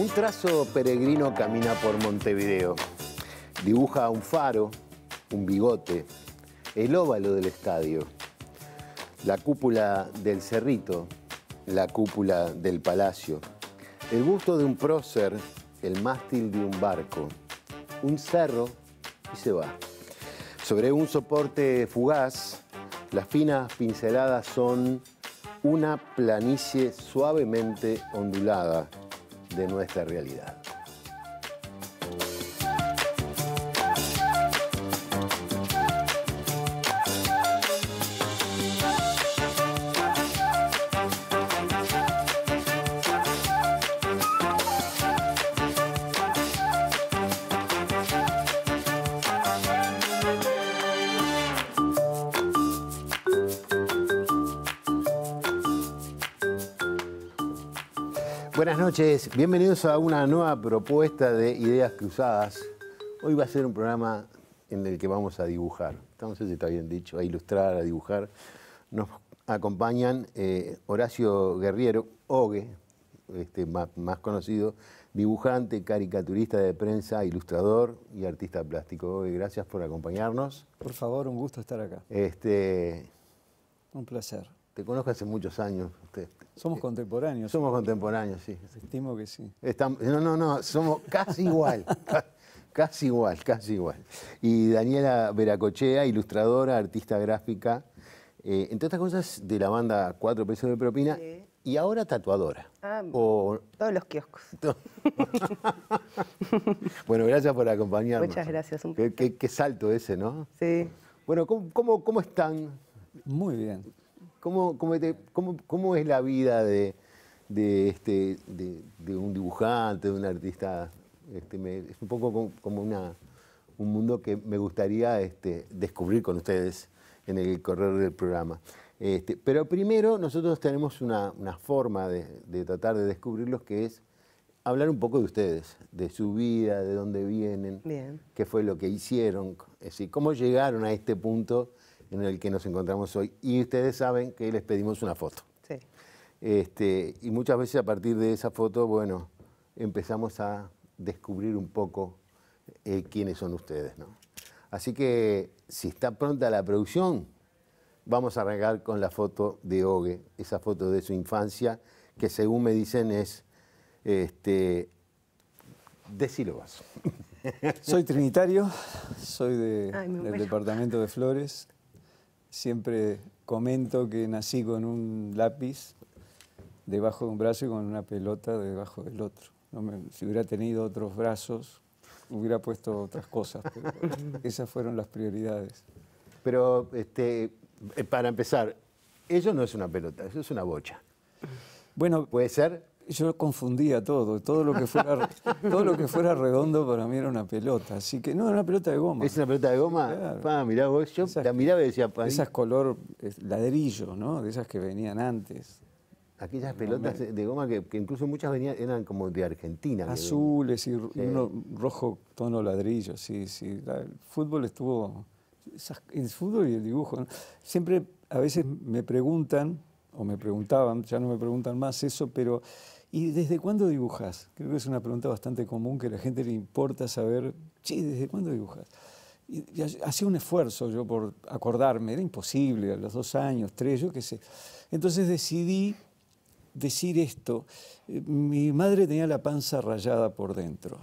Un trazo peregrino camina por Montevideo. Dibuja un faro, un bigote, el óvalo del estadio, la cúpula del cerrito, la cúpula del palacio, el busto de un prócer, el mástil de un barco, un cerro y se va. Sobre un soporte fugaz, las finas pinceladas son una planicie suavemente ondulada de nuestra realidad. noches, bienvenidos a una nueva propuesta de Ideas Cruzadas. Hoy va a ser un programa en el que vamos a dibujar. No sé si está bien dicho, a ilustrar, a dibujar. Nos acompañan eh, Horacio Guerriero, Ogue, este, más, conocido, dibujante, caricaturista de prensa, ilustrador y artista plástico. Ogue, gracias por acompañarnos. Por favor, un gusto estar acá. Este, un placer. Te conozco hace muchos años, usted. Somos eh, contemporáneos. Somos contemporáneos, sí. Estimo que sí. no, no, no, somos casi igual. casi igual, casi igual. Y Daniela Veracochea, ilustradora, artista gráfica, eh, entre otras cosas de la banda Cuatro Pesos de Propina. Y ahora tatuadora. Ah, Todos los kioscos. bueno, gracias por acompañarnos. Muchas gracias. Qué, salto ese, ¿no? Sí. Bueno, cómo, cómo están? Muy bien. ¿Cómo, es la vida de, este, de, un dibujante, de un artista? Este, es un poco como, una, un mundo que me gustaría este, descubrir con ustedes en el correr del programa. Este, pero primero nosotros tenemos una, forma de, tratar de descubrirlos que es hablar un poco de ustedes, de su vida, de dónde vienen, qué fue lo que hicieron, cómo llegaron a este punto en el que nos encontramos hoy. Y ustedes saben que les pedimos una foto. Sí. Este, y muchas veces a partir de esa foto, bueno, empezamos a descubrir un poco eh, quiénes son ustedes. Así que si está pronta la producción, vamos a arrancar con la foto de Ogue, esa foto de su infancia, que según me dicen es este, de silobas Soy trinitario, soy de, del departamento de Flores, Siempre comento que nací con un lápiz debajo de un brazo y con una pelota debajo del otro. No me, si hubiera tenido otros brazos, hubiera puesto otras cosas, esas fueron las prioridades. Pero este, eh, para empezar, eso no es una pelota, eso es una bocha. Bueno, puede ser yo confundía todo, todo lo que fuera, todo lo que fuera redondo para mí era una pelota, así que no, era una pelota de goma. ¿Es una pelota de goma? vos, yo esas, la miraba y decía, Esas color ladrillo, ¿no? De esas que venían antes. Aquellas pelotas de goma que, incluso muchas venían, eran como de Argentina. Azules y, rojo tono ladrillo, sí, sí. el fútbol estuvo, el fútbol y el dibujo. Siempre a veces me preguntan, o me preguntaban, ya no me preguntan más eso, pero ¿Y desde cuándo dibujas? Creo que es una pregunta bastante común que a la gente le importa saber, sí, ¿desde cuándo dibujas? Y, hacía un esfuerzo yo por acordarme, era imposible, a los dos años, tres, yo qué sé. Entonces decidí decir esto. Eh, mi madre tenía la panza rayada por dentro.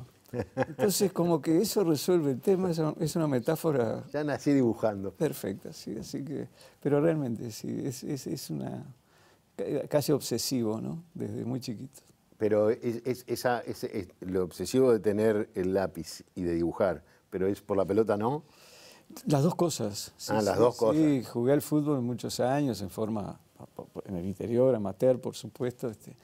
Entonces, como que eso resuelve el tema, es una metáfora. Ya nací dibujando. Perfecta, sí, así que. Pero realmente, sí, es, es, es una casi obsesivo, ¿no? Desde muy chiquito. Pero es, esa, lo obsesivo de tener el lápiz y de dibujar, pero es por la pelota, ¿no? Las dos cosas. ah, las dos cosas. Sí, jugué al fútbol muchos años en forma, en el interior, amateur, por supuesto. Este,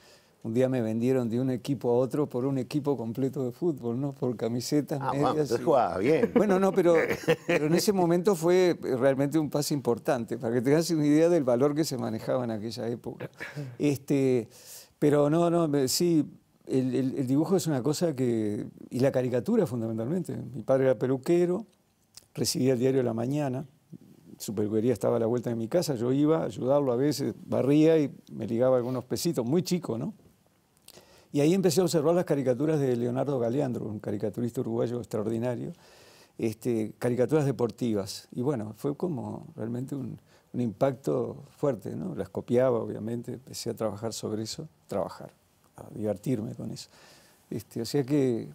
un día me vendieron de un equipo a otro por un equipo completo de fútbol, ¿no? Por camisetas, ah, medias. bien. Bueno, no, pero, pero, en ese momento fue realmente un paso importante, para que te hagas una idea del valor que se manejaba en aquella época. Este, pero no, no, sí, el, el dibujo es una cosa que. y la caricatura fundamentalmente. Mi padre era peluquero, recibía el diario de la mañana, su peluquería estaba a la vuelta de mi casa, yo iba a ayudarlo a veces, barría y me ligaba algunos pesitos, muy chico, ¿no? Y ahí empecé a observar las caricaturas de Leonardo Galeandro, un caricaturista uruguayo extraordinario, este, caricaturas deportivas. Y bueno, fue como realmente un, impacto fuerte, ¿no? Las copiaba, obviamente, empecé a trabajar sobre eso, trabajar, a divertirme con eso. Este, o sea que,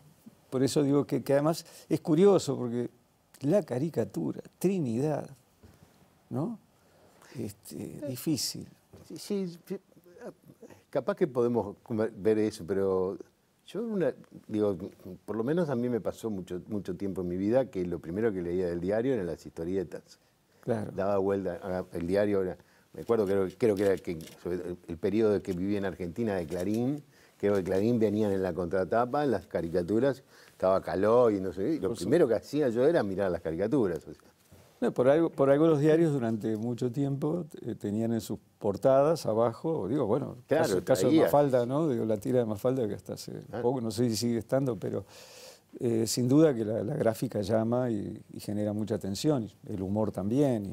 por eso digo que, además es curioso, porque la caricatura, Trinidad, ¿no? Este, difícil. Sí, capaz que podemos ver eso, pero yo, digo, por lo menos a mí me pasó mucho, mucho tiempo en mi vida que lo primero que leía del diario eran las historietas. Claro. Daba vuelta, ah, el diario era, me acuerdo, creo, creo que era el, que, el periodo que viví en Argentina de Clarín, creo que Clarín venían en la contratapa, las caricaturas, estaba caló y no sé, y lo primero que hacía yo era mirar las caricaturas por, algo, por los diarios durante mucho tiempo eh, tenían en sus portadas abajo, digo, bueno, claro, el caso de Mafalda, ¿no? Digo, la tira de Mafalda que hasta hace poco, no sé si sigue estando, pero eh, sin duda que la, gráfica llama y, genera mucha atención, el humor también,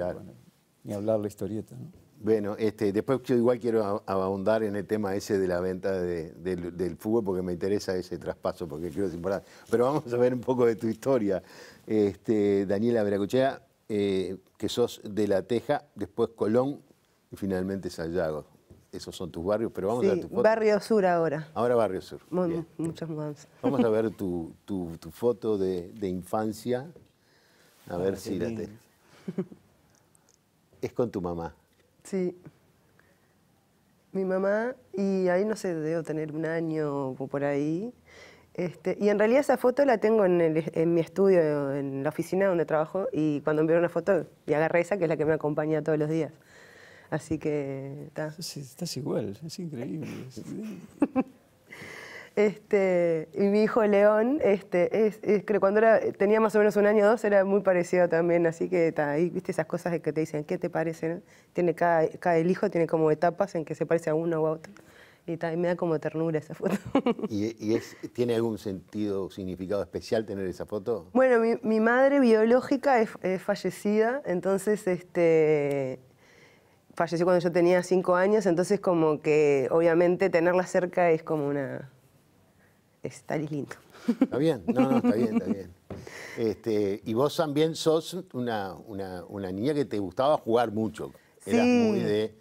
y, hablar la historieta, Bueno, este, después yo igual quiero abundar en el tema ese de la venta del, fútbol porque me interesa ese traspaso, porque creo que es importante. Pero vamos a ver un poco de tu historia, este, Daniela Veracuchea. Eh, que sos de La Teja, después Colón y finalmente Sayago. Esos son tus barrios, pero vamos a ver tu foto. Barrio Sur ahora. Ahora Barrio Sur. muchas más. Vamos a ver tu, foto de, infancia. A ah, ver si la tenés. Es con tu mamá. Sí. Mi mamá, y ahí no sé, debo tener un año o por ahí. Este, y en realidad esa foto la tengo en, mi estudio, en la oficina donde trabajo, y cuando enviaron una foto, y agarré esa, que es la que me acompaña todos los días. Así que... Estás igual, es increíble. este, y mi hijo León, este, es, cuando era, tenía más o menos un año o dos, era muy parecido también, así que ahí, viste esas cosas que te dicen, ¿qué te parecen Tiene cada, cada, hijo tiene como etapas en que se parece a uno u otro. Y me da como ternura esa foto. ¿Y, tiene algún sentido, significado especial tener esa foto? Bueno, mi, madre biológica es, fallecida, entonces este, falleció cuando yo tenía cinco años, entonces como que obviamente tenerla cerca es como una... Está lindo. Está bien, no, no, está bien, está bien. Este, y vos también sos una, niña que te gustaba jugar mucho. Eras muy de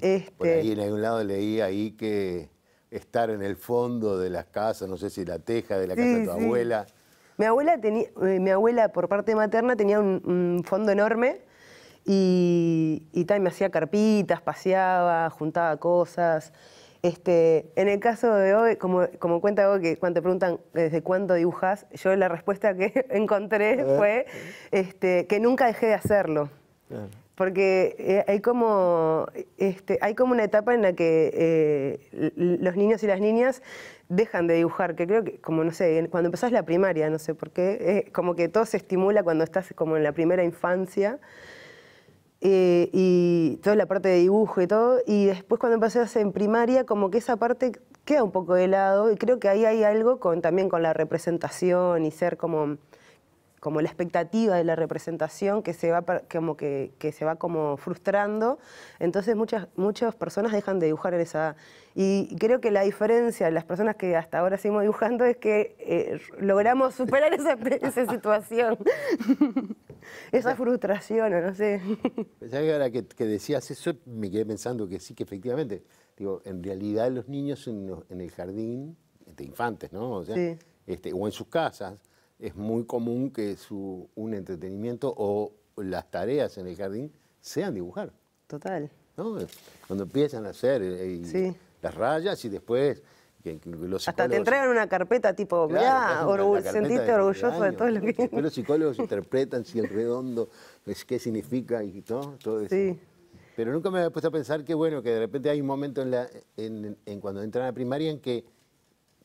este... Por ahí en algún lado leí ahí que estar en el fondo de las casas, no sé si la teja de la casa de tu abuela. Mi abuela, tenía, eh, mi abuela por parte materna tenía un, fondo enorme y, también me hacía carpitas, paseaba, juntaba cosas. Este, en el caso de hoy, como, como cuenta hoy, que cuando te preguntan eh, desde cuándo dibujas, yo la respuesta que encontré fue este, que nunca dejé de hacerlo. Claro porque eh, hay como, este, hay como una etapa en la que eh, los niños y las niñas dejan de dibujar, que creo que, como no sé, cuando empezás la primaria, no sé por qué, como que todo se estimula cuando estás como en la primera infancia. Eh, y toda la parte de dibujo y todo, y después cuando empezás en primaria, como que esa parte queda un poco de lado, y creo que ahí hay algo con, también con la representación y ser como como la expectativa de la representación que se va como que, se va como frustrando. Entonces muchas, muchas personas dejan de dibujar en esa Y creo que la diferencia de las personas que hasta ahora seguimos dibujando es que eh, logramos superar esa, esa situación. esa frustración, o no sé. que que, decías eso, me quedé pensando que sí, que efectivamente, digo, en realidad los niños en, el jardín, de infantes, ¿no? O sea, sí. este, o en sus casas, es muy común que su, un entretenimiento o las tareas en el jardín sean dibujar. Total. Cuando empiezan a hacer eh, las rayas y después... Hasta te entregan una carpeta tipo, mirá, sentiste orgulloso de, todo lo que... Después los psicólogos interpretan si el redondo es qué significa y todo, todo eso. Sí. Pero nunca me había puesto a pensar que, bueno, que de repente hay un momento en, la, en, en cuando entran a primaria en que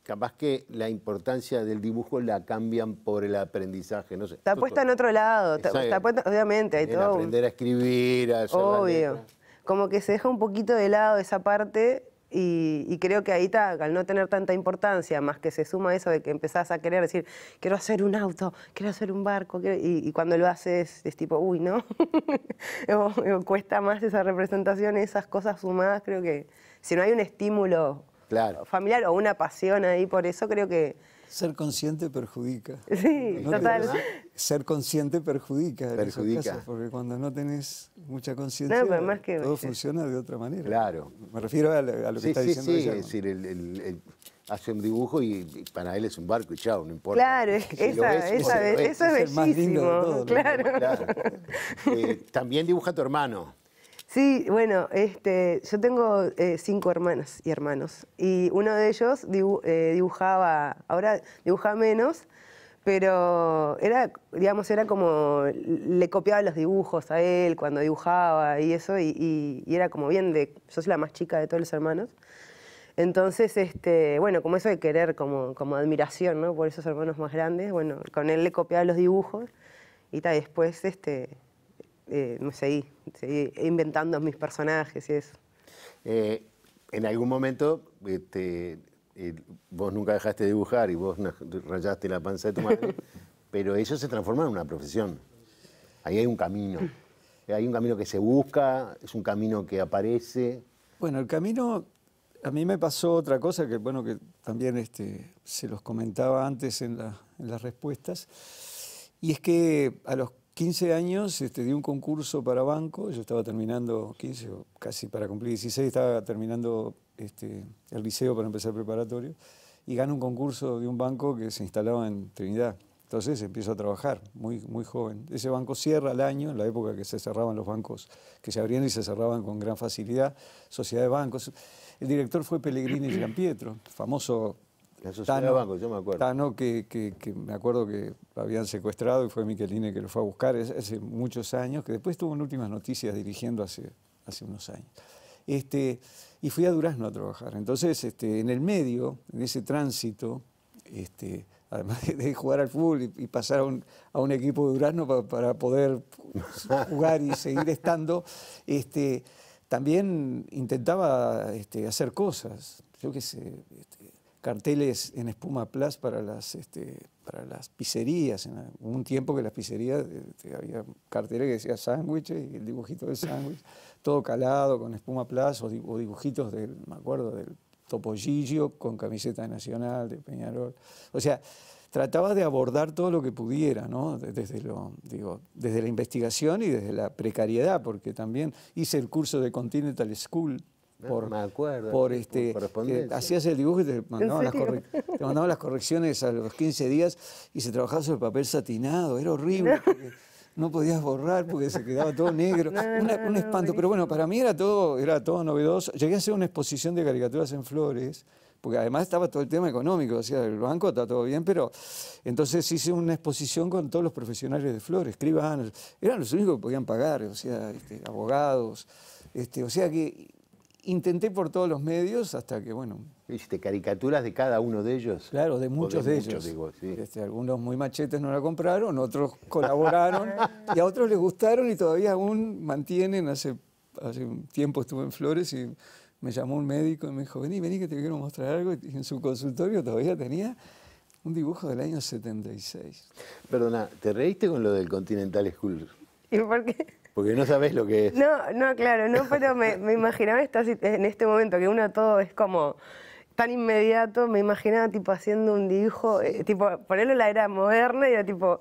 capaz que la importancia del dibujo la cambian por el aprendizaje, no Está puesta en otro lado, está, puesta, obviamente, Aprender a escribir, a Obvio. Como que se deja un poquito de lado esa parte y, creo que ahí está, al no tener tanta importancia, más que se suma eso de que empezás a querer decir, quiero hacer un auto, quiero hacer un barco, y, cuando lo haces es tipo, uy, ¿no? cuesta más esa representación, esas cosas sumadas, creo que si no hay un estímulo claro. familiar o una pasión ahí por eso, creo que... Ser consciente perjudica. Sí, total. ser consciente perjudica. perjudica. porque cuando no tenés mucha conciencia, todo este. funciona de otra manera. Claro. Me refiero a, lo que está diciendo Ella, Es decir, el, el, hace un dibujo y para él es un barco y chao, no importa. Claro, esa, esa, eso es, es bellísimo. Todo, claro. Eh, también dibuja a tu hermano. Sí, bueno, este, yo tengo eh, cinco hermanas y hermanos. Y uno de ellos eh, dibujaba, ahora dibuja menos, pero era, digamos, era como, le copiaba los dibujos a él cuando dibujaba y eso, y, era como bien de, yo soy la más chica de todos los hermanos. Entonces, este, bueno, como eso de querer, como, como admiración, ¿no? Por esos hermanos más grandes, bueno, con él le copiaba los dibujos y tal, después, este, eh, seguí, seguí, inventando mis personajes y eso. Eh, en algún momento este, eh, vos nunca dejaste de dibujar y vos rayaste la panza de tu madre, pero eso se transforma en una profesión. Ahí hay un camino. Hay un camino que se busca, es un camino que aparece. Bueno, el camino, a mí me pasó otra cosa que, bueno, que también este, se los comentaba antes en, en las respuestas, y es que a los 15 años este, di un concurso para banco, yo estaba terminando 15, casi para cumplir 16, estaba terminando este, el liceo para empezar preparatorio, y gano un concurso de un banco que se instalaba en Trinidad. Entonces empiezo a trabajar, muy, muy joven. Ese banco cierra al año, en la época que se cerraban los bancos, que se abrían y se cerraban con gran facilidad, sociedad de bancos. El director fue Pellegrini Gianpietro, famoso Tano, me acuerdo. que, que, me acuerdo que habían secuestrado y fue Miqueline que lo fue a buscar hace, muchos años, que después tuvo en últimas noticias dirigiendo hace, hace unos años. Este, y fui a Durazno a trabajar. Entonces, este, en el medio, en ese tránsito, este, además de, jugar al fútbol y, pasar a un, equipo de Durazno para, poder jugar y seguir estando, este, también intentaba este, hacer cosas. Yo qué sé, este, carteles en espuma plus para las, este, para las pizzerías. En un tiempo que las pizzerías este, había carteles que decían sándwiches y el dibujito del sándwich, todo calado con espuma plus o, dibujitos del, me acuerdo, del Topollillo con camiseta nacional de Peñarol. O sea, trataba de abordar todo lo que pudiera, ¿no? Desde, lo, digo, desde la investigación y desde la precariedad, porque también hice el curso de Continental School por, me acuerdo, este, hacías el dibujo y te mandaban, las correcciones a los 15 días y se trabajaba sobre papel satinado, era horrible. No podías borrar porque se quedaba todo negro. un espanto. Pero bueno, para mí era todo, era todo novedoso. Llegué a hacer una exposición de caricaturas en flores porque además estaba todo el tema económico, o sea el banco está todo bien, pero entonces hice una exposición con todos los profesionales de Flores, escribanos, eran los únicos que podían pagar, o sea, este, abogados, este, o sea que intenté por todos los medios hasta que, bueno... ¿Viste caricaturas de cada uno de ellos? Claro, de muchos de, ellos. Este, algunos muy machetes no la compraron, otros colaboraron y a otros les gustaron y todavía aún mantienen. Hace, hace un tiempo estuve en Flores y me llamó un médico y me dijo, vení, vení que te quiero mostrar algo. Y en su consultorio todavía tenía un dibujo del año 76. Perdona, ¿te reíste con lo del Continental School? ¿Y por qué? Porque no sabes lo que es. No, no, claro, no, pero me, imaginaba esto en este momento que uno todo es como tan inmediato, me imaginaba tipo haciendo un dibujo, eh, tipo, ponerlo la era moderna y era tipo,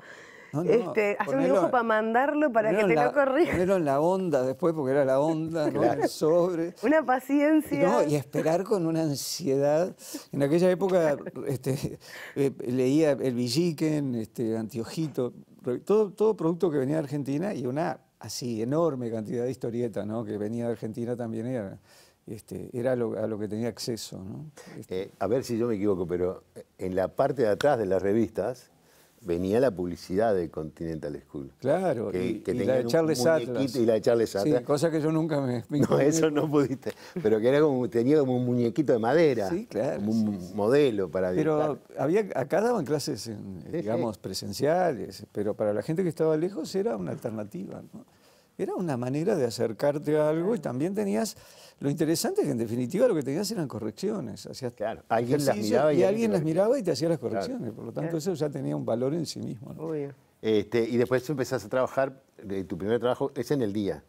este, hacer un dibujo para mandarlo para que te lo corrija. Ponerlo en la onda después, porque era la onda, ¿no? el sobre. Una paciencia. No, y esperar con una ansiedad. En aquella época este, eh, leía El Villiquen, este, Antiojito, todo, todo producto que venía de Argentina y una así, enorme cantidad de historietas, ¿no? que venía de Argentina también era. Este, era a lo que tenía acceso. ¿no? Este. Eh, a ver si yo me equivoco, pero en la parte de atrás de las revistas venía la publicidad de Continental School. Claro, que, y, la de Charles Atlas. Y la de Charles Atlas. cosa que yo nunca me... no, eso no pudiste. Pero que era como, tenía como un muñequito de madera. Sí, claro. Como un modelo para Pero había, acá daban clases, digamos, presenciales. Pero para la gente que estaba lejos era una alternativa. Era una manera de acercarte a algo y también tenías lo interesante es que en definitiva lo que tenías eran correcciones. Hacías claro, alguien las miraba y, alguien las miraba y te hacía las correcciones. Por lo tanto, eso ya tenía un valor en sí mismo. Este, y después tú empezás a trabajar, eh, tu primer trabajo es en el día.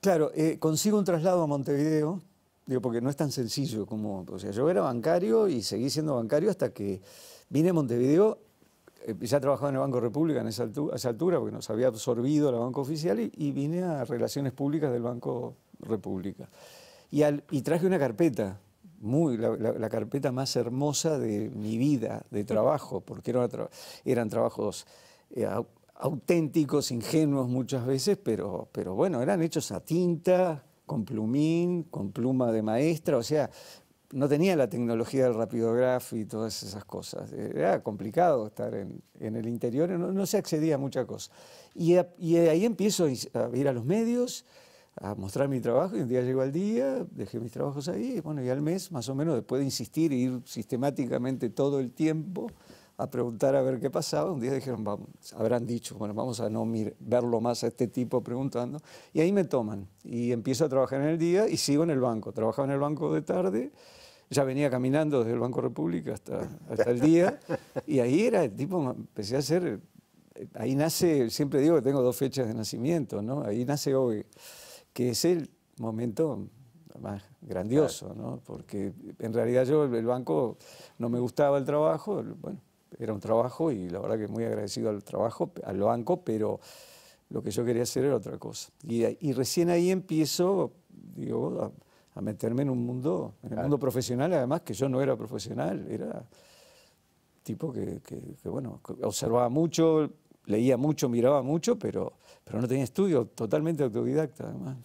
Claro, eh, consigo un traslado a Montevideo, digo, porque no es tan sencillo como. O sea, yo era bancario y seguí siendo bancario hasta que vine a Montevideo. Eh, ya trabajaba en el Banco República en esa altura, a esa altura, porque nos había absorbido la Banco oficial, y, y vine a Relaciones Públicas del Banco República. Y, traje una carpeta, muy, la, carpeta más hermosa de mi vida de trabajo, porque eran trabajos eh, auténticos, ingenuos muchas veces, pero, pero bueno, eran hechos a tinta, con plumín, con pluma de maestra, o sea, no tenía la tecnología del rapidograf y todas esas cosas. Era complicado estar en, el interior, no, se accedía a mucha cosa. Y, y ahí empiezo a ir a los medios, a mostrar mi trabajo y un día llegó al día, dejé mis trabajos ahí, y bueno, y al mes más o menos después de insistir e ir sistemáticamente todo el tiempo a preguntar a ver qué pasaba, un día dijeron, vamos, habrán dicho, bueno, vamos a no verlo más a este tipo preguntando, y ahí me toman, y empiezo a trabajar en el día y sigo en el banco, trabajaba en el banco de tarde, ya venía caminando desde el Banco República hasta, hasta el día, y ahí era el tipo, empecé a hacer, ahí nace, siempre digo que tengo dos fechas de nacimiento, ¿no? Ahí nace hoy que es el momento más grandioso, ¿no? porque en realidad yo el banco no me gustaba el trabajo, bueno, era un trabajo y la verdad que muy agradecido al trabajo, al banco, pero lo que yo quería hacer era otra cosa. Y, recién ahí empiezo, digo, a, meterme en un mundo, en el mundo profesional, además que yo no era profesional, era tipo que, que bueno, observaba mucho, leía mucho, miraba mucho, pero, pero no tenía estudio, totalmente autodidacta además.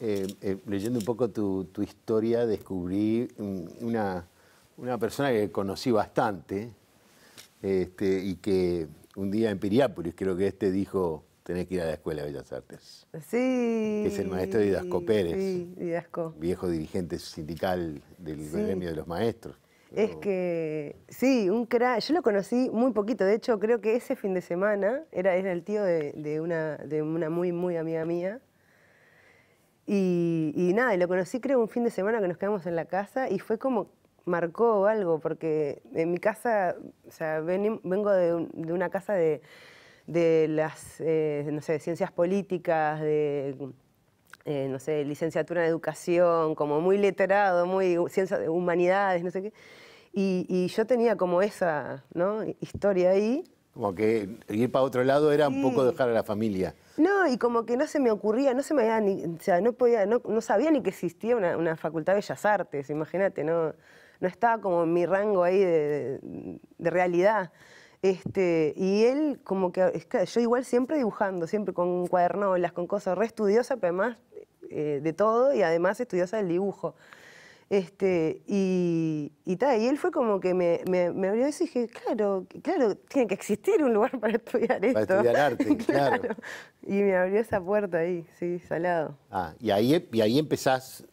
Eh, eh, leyendo un poco tu, historia, descubrí una, una, persona que conocí bastante este, y que un día en Piriápolis, creo que este dijo, tenés que ir a la Escuela de Bellas Artes. Sí. Es el maestro Didasco Pérez, viejo dirigente sindical del gremio de los maestros. Es que, sí, un crack. Yo lo conocí muy poquito. De hecho, creo que ese fin de semana era, era el tío de, una, de una muy, muy amiga mía. Y, nada, lo conocí creo un fin de semana que nos quedamos en la casa y fue como marcó algo, porque en mi casa, o sea, vengo de, de, una casa de, de las, eh, no sé, ciencias políticas, de eh, no sé, licenciatura en educación, como muy literado, muy ciencia de humanidades, no sé qué. Y, yo tenía como esa historia ahí. Como que ir para otro lado era un poco dejar a la familia. No, y como que no se me ocurría, no se me ni, o no sabía ni que existía una, facultad de Bellas Artes, imagínate, no, no estaba como en mi rango ahí de realidad. Este, y él, como que, yo igual siempre dibujando, siempre con cuadernolas, con cosas, re estudiosa, pero además eh, de todo y además estudiosa del dibujo. Este, y, y, y él fue como que me, abrió eso y dije, claro, claro, tiene que existir un lugar para estudiar esto. Para estudiar arte, claro. Y me abrió esa puerta ahí, sí, salado. Ah, y ahí, y ahí empezás,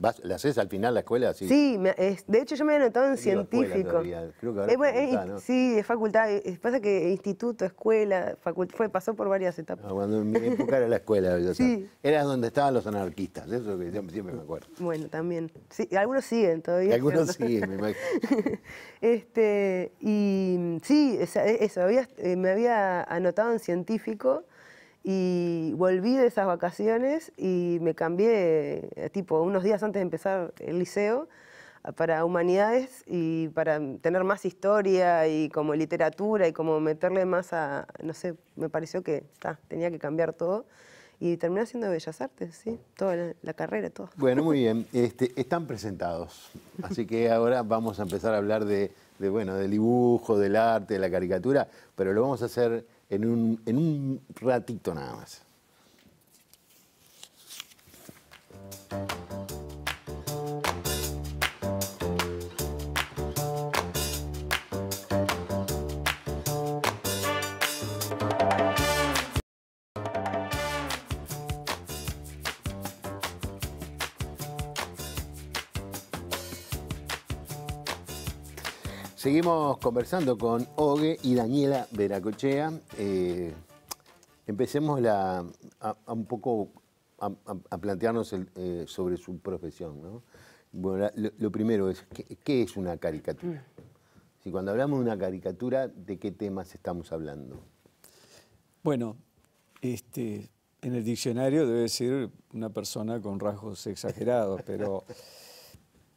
vas, haces al final la escuela? Sí, sí de hecho yo me había anotado en científico. Sí, es facultad. Eh, eh, pasa que instituto, escuela, fue, pasó por varias etapas. Ah, cuando en mi época era la escuela, sí. era donde estaban los anarquistas, eso que siempre me acuerdo. Bueno, también, sí algunos siguen todavía. Algunos siguen, me imagino. este, y sí, e-, eso, eh, me había anotado en científico y volví de esas vacaciones y me cambié, eh, tipo, unos días antes de empezar el liceo para humanidades y para tener más historia y como literatura y como meterle más a, no sé, me pareció que tenía que cambiar todo y terminó haciendo Bellas Artes, ¿sí? Toda la, carrera, todo. Bueno, muy bien. Este, están presentados. Así que ahora vamos a empezar a hablar de, bueno, del dibujo, del arte, de la caricatura, pero lo vamos a hacer en un, en un ratito nada más. Seguimos conversando con Ogue y Daniela Veracochea. Eh, empecemos a, un poco a, plantearnos eh, sobre su profesión. ¿no? Bueno, lo, primero es, ¿qué, es una caricatura? Mm. Si cuando hablamos de una caricatura, ¿de qué temas estamos hablando? Bueno, este, en el diccionario debe decir una persona con rasgos exagerados, pero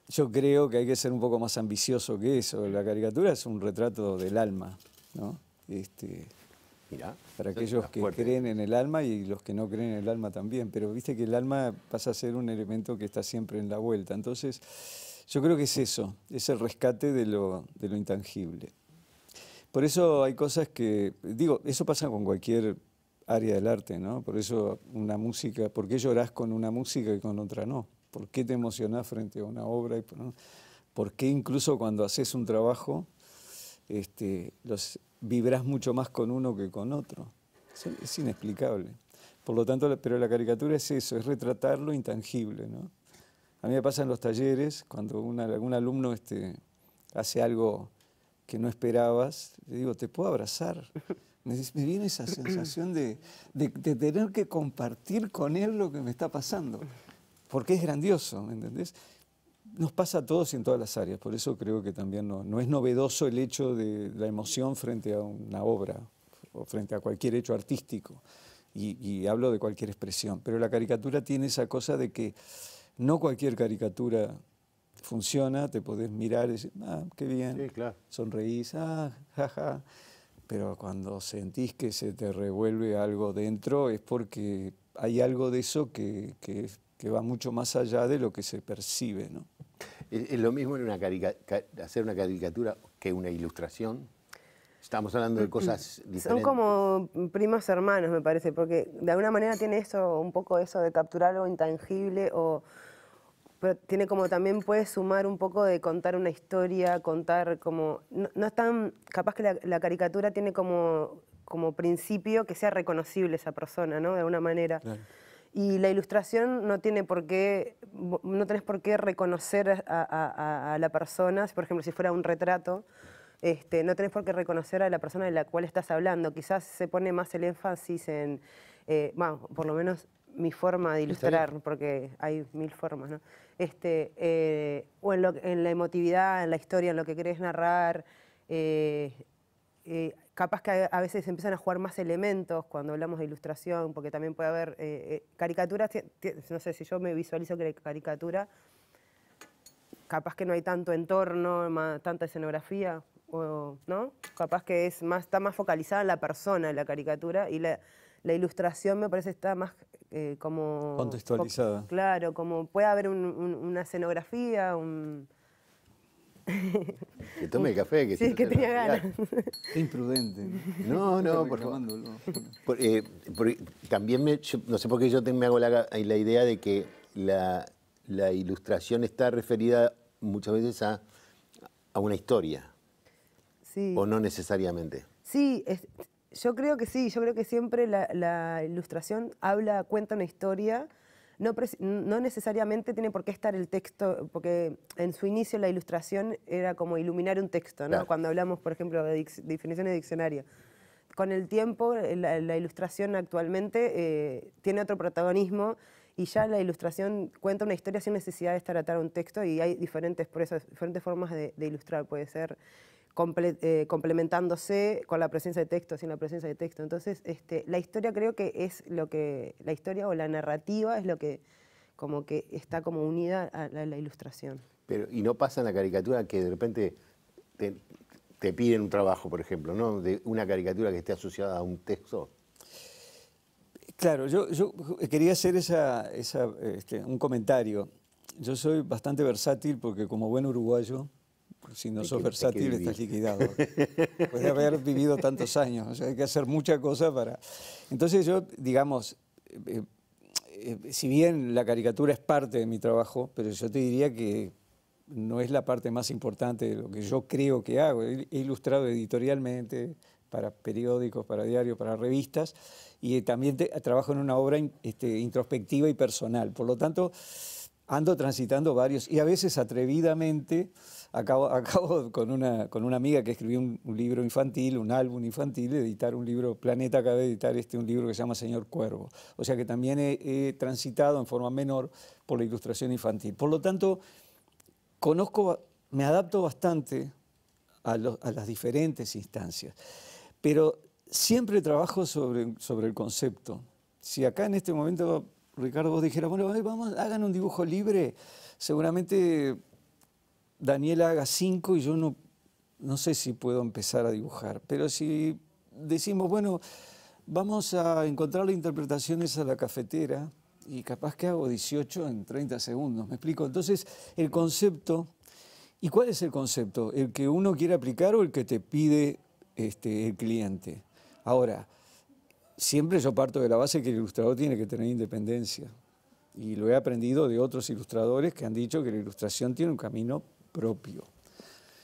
Yo creo que hay que ser un poco más ambicioso que eso. La caricatura es un retrato del alma, ¿no? Este, para aquellos que creen en el alma y los que no creen en el alma también. Pero viste que el alma pasa a ser un elemento que está siempre en la vuelta. Entonces, yo creo que es eso, es el rescate de lo, intangible. Por eso hay cosas que, digo, eso pasa con cualquier área del arte, ¿no? Por eso una música, ¿por qué llorás con una música y con otra no? ¿Por qué te emocionás frente a una obra? ¿Por qué incluso cuando haces un trabajo este, los, vibrás mucho más con uno que con otro? Es, inexplicable. Por lo tanto, pero la caricatura es eso, es retratar lo intangible. A mí me pasa en los talleres, cuando algún alumno este, hace algo que no esperabas, le digo, ¿te puedo abrazar? Me, viene esa sensación de tener que compartir con él lo que me está pasando porque es grandioso, ¿me entendés? Nos pasa a todos y en todas las áreas, por eso creo que también no, es novedoso el hecho de la emoción frente a una obra o frente a cualquier hecho artístico, y, hablo de cualquier expresión, pero la caricatura tiene esa cosa de que no cualquier caricatura funciona, te podés mirar y decir, ah, qué bien, sí, claro. sonreís, ah, jaja. Pero cuando sentís que se te revuelve algo dentro es porque hay algo de eso que, que es que va mucho más allá de lo que se percibe. ¿no? ¿Es lo mismo en una hacer una caricatura que una ilustración? Estamos hablando de cosas diferentes. Son como primos hermanos, me parece, porque de alguna manera tiene eso, un poco eso de capturar algo intangible o pero tiene como también puede sumar un poco de contar una historia, contar como no, es tan capaz que la, caricatura tiene como como principio que sea reconocible esa persona, ¿no? De alguna manera. Y la ilustración no tiene por qué, no tenés por qué reconocer a, la persona, por ejemplo, si fuera un retrato, este, no tenés por qué reconocer a la persona de la cual estás hablando. Quizás se pone más el énfasis en, eh, bueno, por lo menos mi forma de ilustrar, porque hay mil formas, ¿no? Este, eh, o en, la emotividad, en la historia, en lo que querés narrar. Eh, eh, capaz que a veces empiezan a jugar más elementos cuando hablamos de ilustración, porque también puede haber eh, eh, caricaturas, no sé si yo me visualizo que caricatura, capaz que no hay tanto entorno, tanta escenografía, o, ¿no? Capaz que es más, está más focalizada en la persona, la caricatura, y la, ilustración me parece está más como... Contextualizada. Claro, como puede haber una escenografía, un que tome el café. Que sí, se que tenía ganas. imprudente. No, no, por favor. Eh, también, me, no sé por qué yo me hago la, idea de que la, ilustración está referida muchas veces a, una historia. Sí. ¿O no necesariamente? Sí, yo creo que sí. Yo creo que siempre la, la ilustración habla, cuenta una historia no, necesariamente tiene por qué estar el texto, porque en su inicio la ilustración era como iluminar un texto, ¿no? Cuando hablamos, por ejemplo, de definiciones de diccionario. Con el tiempo, la, ilustración actualmente eh, tiene otro protagonismo y ya la ilustración cuenta una historia sin necesidad de estar atada a un texto y hay diferentes, por eso, diferentes formas de, de ilustrar. Puede ser eh, complementándose con la presencia de texto, sin la presencia de texto. Entonces, este, la historia creo que es lo que, la historia o la narrativa es lo que como que está como unida a la, ilustración. Pero, y no pasa en la caricatura que de repente te, piden un trabajo, por ejemplo, ¿no? De una caricatura que esté asociada a un texto. Claro, yo, yo quería hacer esa, esa, este, un comentario. Yo soy bastante versátil porque como buen uruguayo si no sos versátil estás liquidado. Después de haber vivido tantos años, hay que hacer muchas cosas para... Entonces yo, digamos, eh, eh, si bien la caricatura es parte de mi trabajo, pero yo te diría que no es la parte más importante de lo que yo creo que hago. He ilustrado editorialmente para periódicos, para diarios, para revistas, y también trabajo en una obra este, introspectiva y personal. Por lo tanto, ando transitando varios y a veces atrevidamente acabo, acabo con, una, con una amiga que escribió un, libro infantil, un álbum infantil, editar un libro, Planeta acaba de editar este, un libro que se llama Señor Cuervo. O sea que también he, transitado en forma menor por la ilustración infantil. Por lo tanto, conozco, me adapto bastante a, a las diferentes instancias, pero siempre trabajo sobre, sobre el concepto. Si acá en este momento Ricardo, vos dijeras, bueno, vamos, hagan un dibujo libre. Seguramente Daniela haga cinco y yo no, no sé si puedo empezar a dibujar. Pero si decimos, bueno, vamos a encontrar las interpretaciones a la cafetera y capaz que hago 18 en 30 segundos, ¿me explico? Entonces, el concepto, ¿y cuál es el concepto? ¿El que uno quiere aplicar o el que te pide este, el cliente? Ahora, siempre yo parto de la base que el ilustrador tiene que tener independencia. Y lo he aprendido de otros ilustradores que han dicho que la ilustración tiene un camino propio.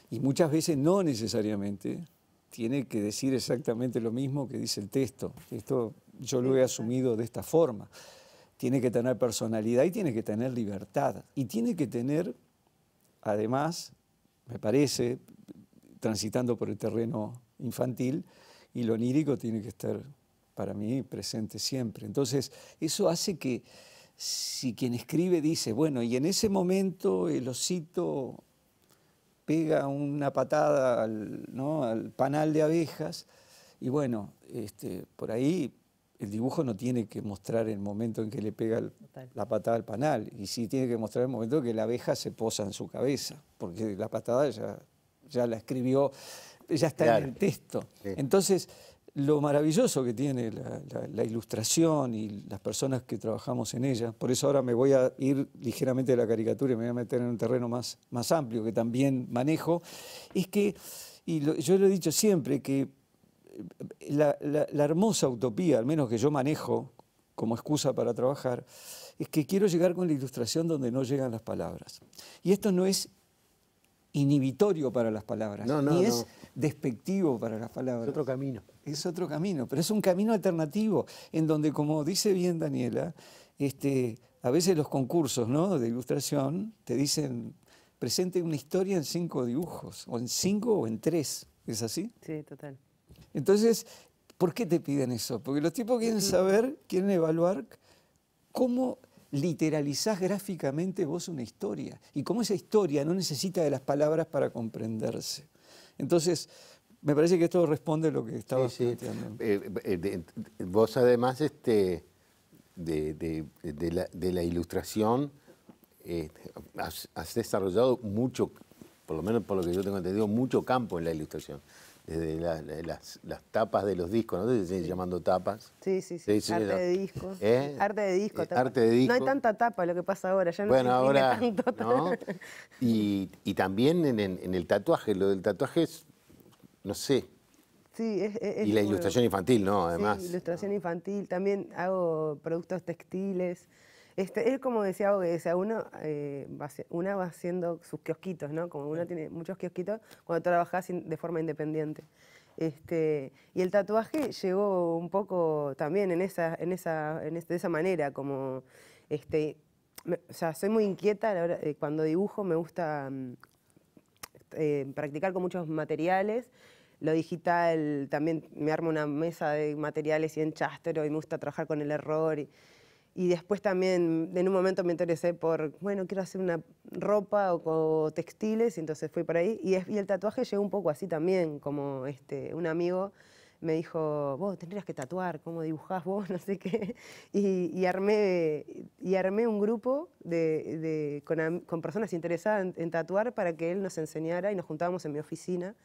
Y muchas veces no necesariamente tiene que decir exactamente lo mismo que dice el texto. Esto yo lo he asumido de esta forma. Tiene que tener personalidad y tiene que tener libertad. Y tiene que tener, además, me parece, transitando por el terreno infantil, y lo onírico tiene que estar para mí presente siempre. Entonces, eso hace que si quien escribe dice, bueno, y en ese momento el osito pega una patada al, panal de abejas, y bueno, este, por ahí el dibujo no tiene que mostrar el momento en que le pega la patada al panal, y sí tiene que mostrar el momento en que la abeja se posa en su cabeza, porque la patada ya, ya la escribió, ya está en el texto. Entonces, lo maravilloso que tiene la, ilustración y las personas que trabajamos en ella, por eso ahora me voy a ir ligeramente de la caricatura y me voy a meter en un terreno más, más amplio que también manejo, es que, y yo lo he dicho siempre, que eh, la, hermosa utopía, al menos que yo manejo como excusa para trabajar, es que quiero llegar con la ilustración donde no llegan las palabras. Y esto no es inhibitorio para las palabras. No, no, es no despectivo para las palabras. Es otro camino. Es otro camino, pero es un camino alternativo, en donde, como dice bien Daniela, este, a veces los concursos de ilustración te dicen, presente una historia en cinco dibujos, o en cinco o en tres, ¿es así? Sí, total. Entonces, ¿por qué te piden eso? Porque los tipos quieren saber, quieren evaluar cómo literalizás gráficamente vos una historia y cómo esa historia no necesita de las palabras para comprenderse. Entonces, me parece que esto responde a lo que estaba diciendo. Eh, eh, eh, vos además este, de, de, la, ilustración has, desarrollado mucho, por lo menos por lo que yo tengo entendido, mucho campo en la ilustración desde eh, las, las, tapas de los discos, ¿no? Te siguen llamando tapas. Sí, sí, sí. ¿Eh? arte, de disco. Eh, arte de disco. No hay tanta tapa lo que pasa ahora, ya no bueno, se ahora, Y, también en, el tatuaje, lo del tatuaje es, no sé. Sí, es, y la ilustración infantil, ¿no? Además. ilustración ah. infantil. También hago productos textiles. Este, es como decía algo uno, eh, va, una va haciendo sus kiosquitos, ¿no? Como uno tiene muchos kiosquitos cuando trabajas de forma independiente. Este, y el tatuaje llegó un poco también en esa, en esa, en de esa manera, como, este, o sea, soy muy inquieta eh, cuando dibujo, me gusta mm, eh, practicar con muchos materiales, lo digital, también me armo una mesa de materiales y en chastero y me gusta trabajar con el error. Y después también, en un momento me interesé por, bueno, quiero hacer una ropa o, textiles, y entonces fui por ahí. Y, el tatuaje llegó un poco así también, como este, un amigo me dijo, vos tendrías que tatuar, cómo dibujás vos, no sé qué. Y, armé, y armé un grupo de, de, con, personas interesadas en, tatuar para que él nos enseñara y nos juntábamos en mi oficina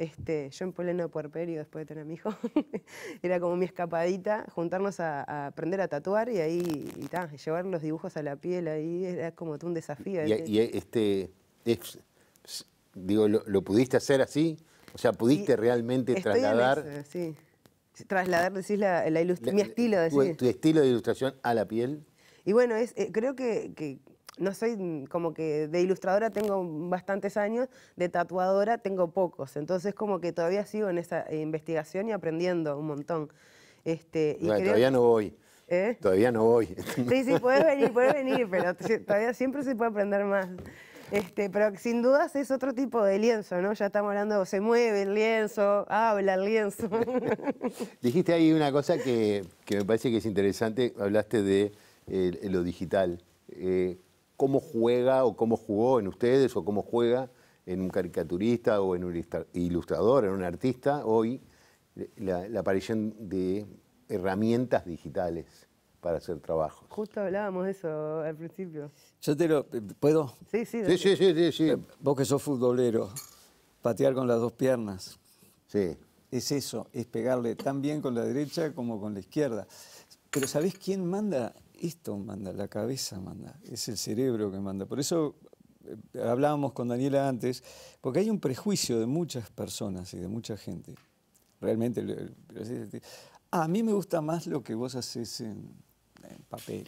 este, yo en por puerperio, después de tener a mi hijo, era como mi escapadita, juntarnos a, aprender a tatuar y ahí, llevar los dibujos a la piel, ahí era como un desafío. Y, este, digo, lo, pudiste hacer así? O sea, ¿pudiste realmente trasladar? sí. Trasladar, decís, la, mi estilo. Tu, estilo de ilustración a la piel. Y bueno, es, eh, creo que no soy mm, como que de ilustradora tengo bastantes años, de tatuadora tengo pocos, entonces como que todavía sigo en esa eh, investigación y aprendiendo un montón. Este, Todavía no voy. ¿Eh? Todavía no voy. Sí, sí, puedes venir, puedes venir, pero todavía siempre se puede aprender más. Este, pero sin dudas es otro tipo de lienzo, ¿no? Ya estamos hablando, se mueve el lienzo, habla el lienzo. Dijiste ahí una cosa que, me parece que es interesante, hablaste de eh, lo digital cómo juega o cómo jugó en ustedes o cómo juega en un caricaturista o en un ilustrador, en un artista, hoy la, aparición de herramientas digitales para hacer trabajo. Justo hablábamos de eso al principio. Yo te lo... Eh, ¿Puedo? Sí, sí. Sí, sí, sí, sí, eh, Vos que sos futbolero, patear con las dos piernas. Sí. Es eso, es pegarle tan bien con la derecha como con la izquierda. Pero ¿sabés quién manda esto manda, la cabeza manda, es el cerebro que manda. Por eso eh, hablábamos con Daniela antes, porque hay un prejuicio de muchas personas y de mucha gente. Realmente, ah, a mí me gusta más lo que vos haces en, papel.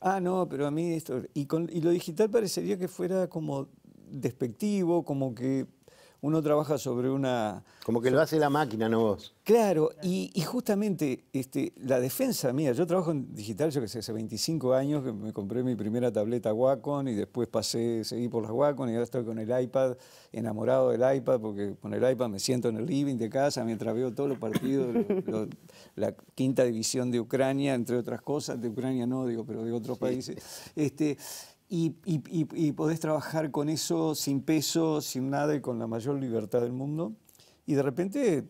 Ah, no, pero a mí esto... y lo digital parecería que fuera como despectivo, como que uno trabaja sobre una... Como que lo hace la máquina, no vos. Claro, y, justamente este, la defensa mía, yo trabajo en digital, yo que sé, hace 25 años que me compré mi primera tableta Wacom y después pasé, seguí por las Wacom y ahora estoy con el iPad, enamorado del iPad, porque con el iPad me siento en el living de casa mientras veo todos los partidos, la quinta división de Ucrania, entre otras cosas, de Ucrania no, digo, pero de otros países. Este, y, podés trabajar con eso sin peso, sin nada y con la mayor libertad del mundo. Y de repente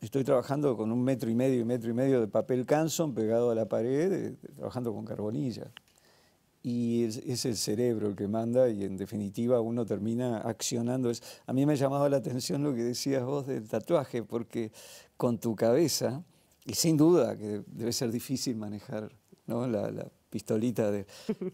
estoy trabajando con un metro y medio y metro y medio de papel canson pegado a la pared, eh, trabajando con carbonilla. Y es, el cerebro el que manda y en definitiva uno termina accionando. Es, a mí me ha llamado la atención lo que decías vos del tatuaje, porque con tu cabeza, y sin duda que debe ser difícil manejar ¿no? la, la pistolita, de,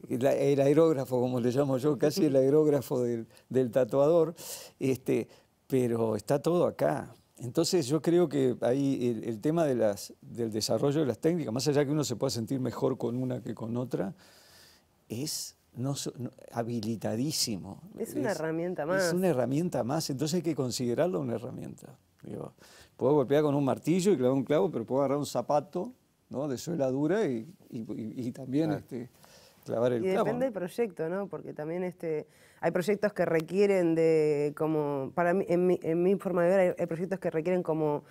el aerógrafo, como le llamo yo, casi el aerógrafo del, tatuador, este, pero está todo acá. Entonces yo creo que ahí el, tema de las, del desarrollo de las técnicas, más allá que uno se pueda sentir mejor con una que con otra, es no, habilitadísimo. Es una herramienta más. Es una herramienta más, entonces hay que considerarlo una herramienta. puedo golpear con un martillo y clavar un clavo, pero puedo agarrar un zapato de suela dura y, también este, clavar el Y depende del proyecto, ¿no? porque también este, hay proyectos que requieren de, como, para mí, en mi, forma de ver, hay, proyectos que requieren como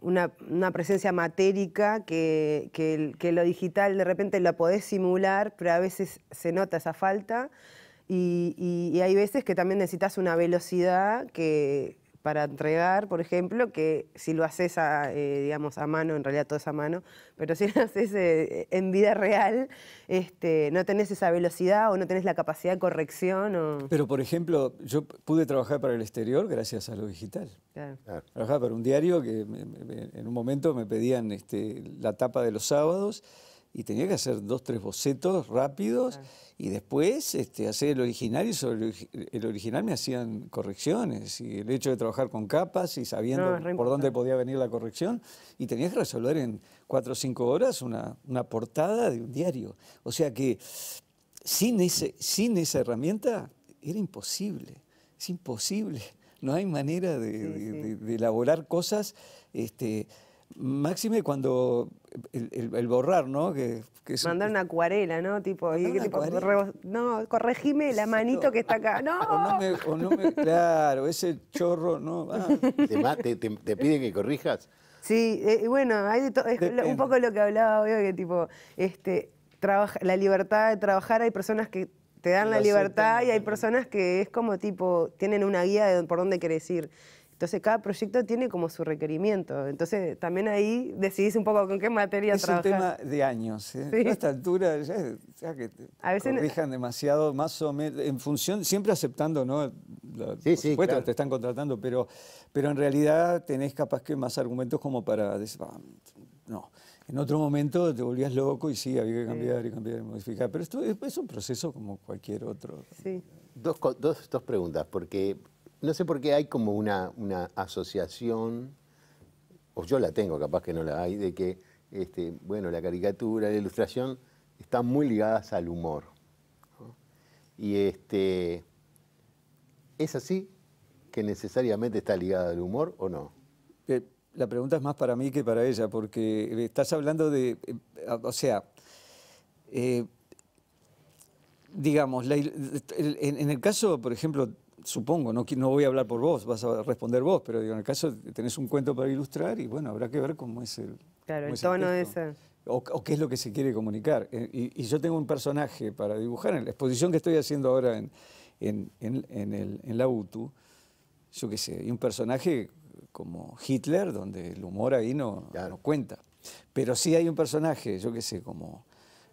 una, presencia matérica que, lo digital de repente lo podés simular, pero a veces se nota esa falta. y hay veces que también necesitas una velocidad que para entregar, por ejemplo, que si lo haces a, eh, digamos, a mano, en realidad todo es a mano, pero si lo haces eh, en vida real, este, no tenés esa velocidad o no tenés la capacidad de corrección. Pero, por ejemplo, yo pude trabajar para el exterior gracias a lo digital. Claro. Trabajaba para un diario que en un momento me pedían este, la tapa de los sábados y tenía que hacer dos, tres bocetos rápidos y después este, hacer el original y sobre el original me hacían correcciones y el hecho de trabajar con capas y sabiendo por dónde podía venir la corrección y tenías que resolver en cuatro o cinco horas una, portada de un diario. O sea que sin, ese, sin esa herramienta era imposible, es imposible. No hay manera de, elaborar cosas este, Máxime cuando el, borrar, ¿no? Que, que Mandar una acuarela, ¿no? Tipo, una no, corregime la manito que está acá. No. no, claro, ese chorro, no. Ah. te, ¿Te, piden que corrijas? Sí, eh, bueno, hay es un poco lo que hablaba hoy, que tipo, este, trabaja, la libertad de trabajar, hay personas que te dan la, libertad y hay personas que es como tipo, tienen una guía de por dónde querés ir. Entonces cada proyecto tiene como su requerimiento. Entonces también ahí decidís un poco con qué materia es Es un tema de años. ¿eh? A esta altura ya, que te a corrijan demasiado, más o menos, en función, siempre aceptando, ¿no? La, sí, sí, te están contratando, pero, pero en realidad tenés capaz que más argumentos como para decir, ah, no. En otro momento te volvías loco y sí, había que cambiar y cambiar y modificar. Pero esto es, un proceso como cualquier otro. Sí. Dos, dos, dos preguntas, porque no sé por qué hay como una, asociación, o yo la tengo, capaz que no la hay, de que, este, bueno, la caricatura, la ilustración, están muy ligadas al humor. Y este, ¿es así que necesariamente está ligada al humor o no? Eh, la pregunta es más para mí que para ella, porque eh, estás hablando de, eh, o sea, digamos, en, el caso, por ejemplo, supongo, no, no voy a hablar por vos, vas a responder vos, pero en el caso tenés un cuento para ilustrar y bueno, habrá que ver cómo es el. tono de O, qué es lo que se quiere comunicar. Eh, y, yo tengo un personaje para dibujar en la exposición que estoy haciendo ahora en, la UTU, yo qué sé, y un personaje como Hitler, donde el humor ahí no, cuenta. Pero sí hay un personaje, yo qué sé, como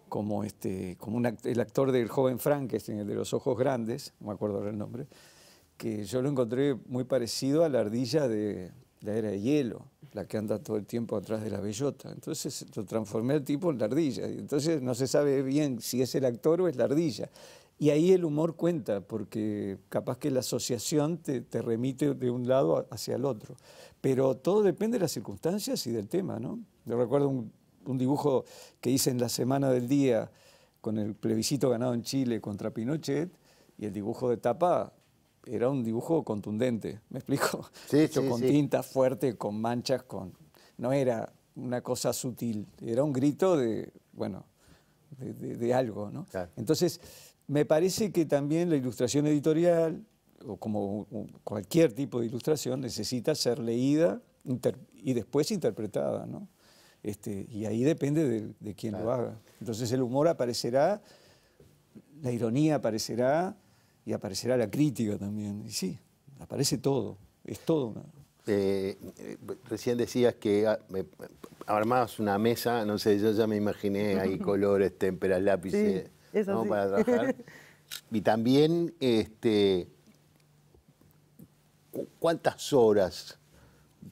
como, este, como el actor del joven Frankenstein, el de los ojos grandes, no me acuerdo ahora el nombre, que yo lo encontré muy parecido a la ardilla de la era de hielo, la que anda todo el tiempo atrás de la bellota. Entonces lo transformé al tipo en la ardilla. Entonces no se sabe bien si es el actor o es la ardilla. Y ahí el humor cuenta, porque capaz que la asociación te, remite de un lado hacia el otro. Pero todo depende de las circunstancias y del tema, ¿no? Yo recuerdo un, un dibujo que hice en la semana del día con el plebiscito ganado en Chile contra Pinochet, y el dibujo de tapa era un dibujo contundente, ¿me explico? Hecho con tinta fuerte, con manchas, con no era una cosa sutil, era un grito de, bueno, de, algo, ¿no? Entonces, me parece que también la ilustración editorial, o como cualquier tipo de ilustración, necesita ser leída y después interpretada, ¿no? Este, y ahí depende de, quién lo haga. Entonces el humor aparecerá, la ironía aparecerá, y aparecerá la crítica también. Y sí, aparece todo, es todo. Eh, eh, recién decías que ah, armabas una mesa, no sé, yo ya me imaginé ahí colores, témperas, lápices, sí, ¿no? para trabajar. Y también, este, ¿cuántas horas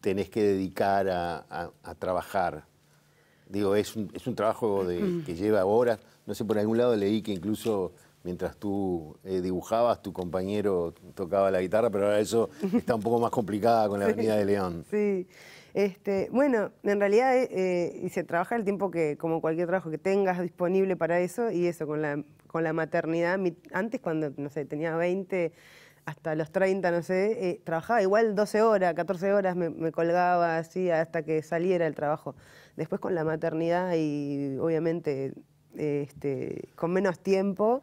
tenés que dedicar a, trabajar? Digo, es un, es un trabajo que lleva horas. No sé, por algún lado leí que incluso mientras tú eh, dibujabas, tu compañero tocaba la guitarra, pero ahora eso está un poco más complicada con la Avenida de León. Sí, este, bueno, en realidad eh, eh, se trabaja el tiempo que, como cualquier trabajo que tengas disponible para eso, y eso con la, con la maternidad. antes cuando, no sé, tenía 20 hasta los 30, no sé, trabajaba igual 12 horas, 14 horas me, colgaba así hasta que saliera el trabajo. Después con la maternidad y obviamente este, con menos tiempo,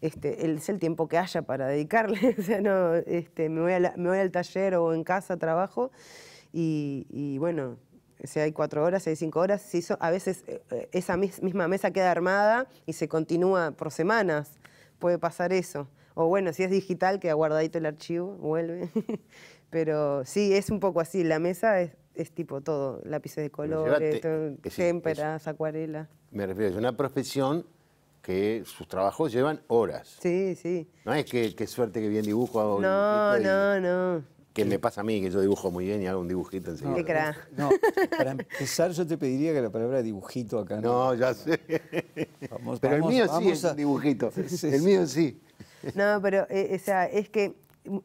este, es el tiempo que haya para dedicarle, o no, este, me, voy al taller o en casa trabajo y, bueno, si hay cuatro horas, si hay cinco horas, a veces eh, eh, esa misma mesa queda armada y se continúa por semanas, puede pasar eso. O bueno, si es digital, queda guardadito el archivo, vuelve. Pero sí, es un poco así, la mesa es, tipo todo, lápices de color témperas, acuarelas. Me refiero, es una profesión que sus trabajos llevan horas. Sí, sí. No es que qué suerte que bien dibujo. Hago no, no, no. Que me pasa a mí, que yo dibujo muy bien y hago un dibujito enseguida. No, para empezar yo te pediría que la palabra dibujito acá. No, ya sé. Vamos, pero el mío sí es dibujito. el mío sí. No, pero eh, es que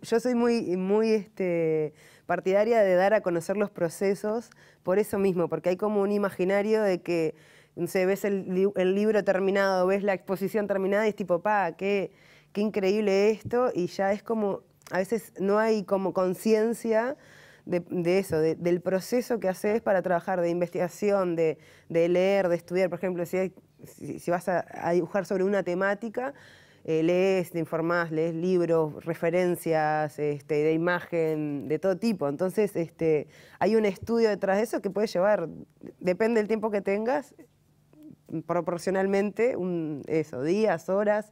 yo soy muy, muy este, partidaria de dar a conocer los procesos por eso mismo, porque hay como un imaginario de que no sé, ves el, libro terminado, ves la exposición terminada y es tipo, pa, qué, increíble esto, y ya es como, a veces no hay como conciencia de, eso, del proceso que haces para trabajar, de investigación, de, leer, de estudiar, por ejemplo, si, si, vas a, dibujar sobre una temática, eh, lees, te informás, lees libros, referencias este, de imagen, de todo tipo. Entonces, este, hay un estudio detrás de eso que puede llevar, depende del tiempo que tengas, proporcionalmente un, eso, días, horas,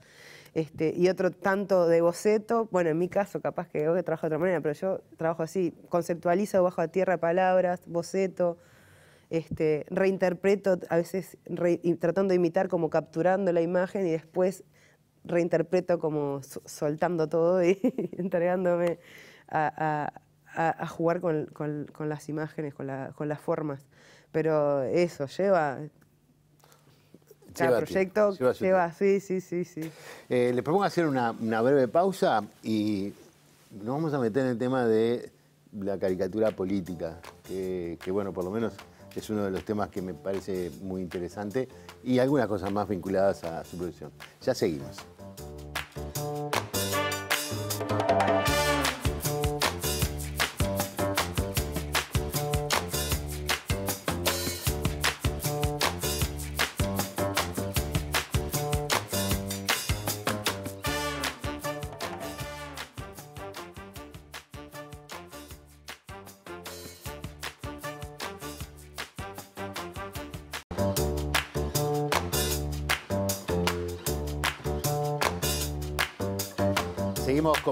este, y otro tanto de boceto. Bueno, en mi caso, capaz que yo trabajo de otra manera, pero yo trabajo así, conceptualizo bajo a tierra palabras, boceto, este, reinterpreto, a veces tratando de imitar como capturando la imagen y después reinterpreto como soltando todo y entregándome a, jugar con, las imágenes, con, con las formas. Pero eso lleva cada proyecto lleva, sí, sí, sí. sí. Eh, les propongo hacer una, breve pausa y nos vamos a meter en el tema de la caricatura política, que bueno, por lo menos es uno de los temas que me parece muy interesante y algunas cosas más vinculadas a su producción. Ya seguimos.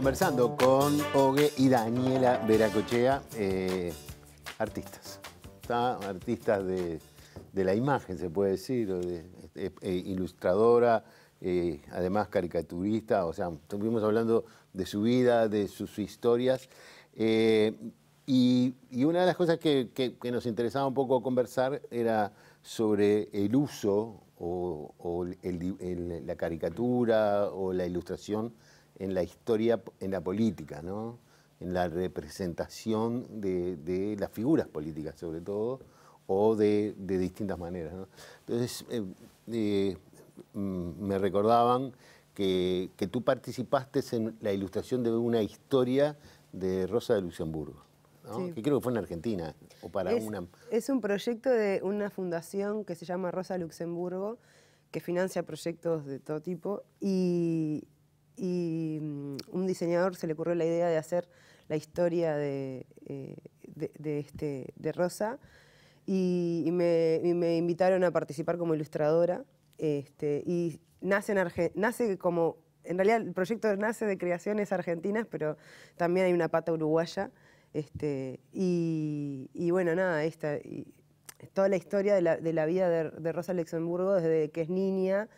conversando con Ogue y Daniela Veracochea, eh, artistas. Artistas de, la imagen, se puede decir, eh, eh, ilustradora, además caricaturista, o sea, estuvimos hablando de su vida, de sus historias. Y, una de las cosas que, nos interesaba un poco conversar era sobre el uso o, la caricatura o la ilustración en la historia, en la política, ¿no? en la representación de, las figuras políticas sobre todo, o de, distintas maneras. Entonces, eh, eh, mm, me recordaban que, tú participaste en la ilustración de una historia de Rosa de Luxemburgo, que creo que fue en Argentina, o para es, Es un proyecto de una fundación que se llama Rosa Luxemburgo, que financia proyectos de todo tipo, y y mm, un diseñador se le ocurrió la idea de hacer la historia de, eh, de, este, de Rosa y, me, me, invitaron a participar como ilustradora. Este, y nace, en nace como, en realidad el proyecto nace de creaciones argentinas, pero también hay una pata uruguaya. Este, y, y, bueno, nada, esta, toda la historia de la, de la vida de, Rosa Luxemburgo desde que es niña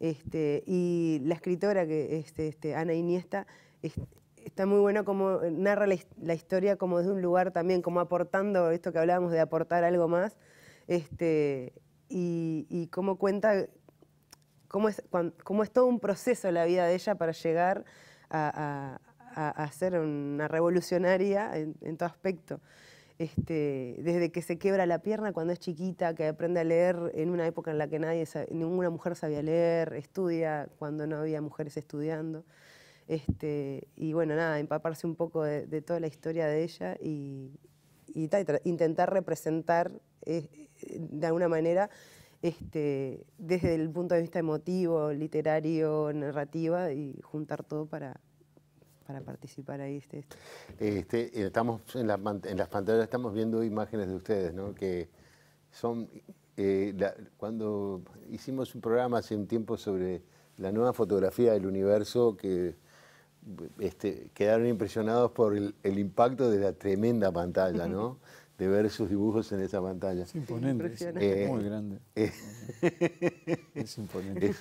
este, y la escritora, que este, este, Ana Iniesta, está muy buena como narra la, historia como desde un lugar también, como aportando esto que hablábamos de aportar algo más, y, y cómo cuenta cómo es, todo un proceso la vida de ella para llegar a, a, ser una revolucionaria en, en todo aspecto. Este, desde que se quebra la pierna cuando es chiquita, que aprende a leer en una época en la que nadie ninguna mujer sabía leer, estudia cuando no había mujeres estudiando. Este, y bueno, nada, empaparse un poco de, toda la historia de ella y, intentar representar eh, de alguna manera este, desde el punto de vista emotivo, literario, narrativa y juntar todo para, para participar ahí. Este, este, este estamos en, las pantallas estamos viendo imágenes de ustedes, ¿no? Que son eh, cuando hicimos un programa hace un tiempo sobre la nueva fotografía del universo que este, quedaron impresionados por el, impacto de la tremenda pantalla, ¿no? De ver sus dibujos en esa pantalla. Es imponente, es, muy eh, grande. Eh. es imponente.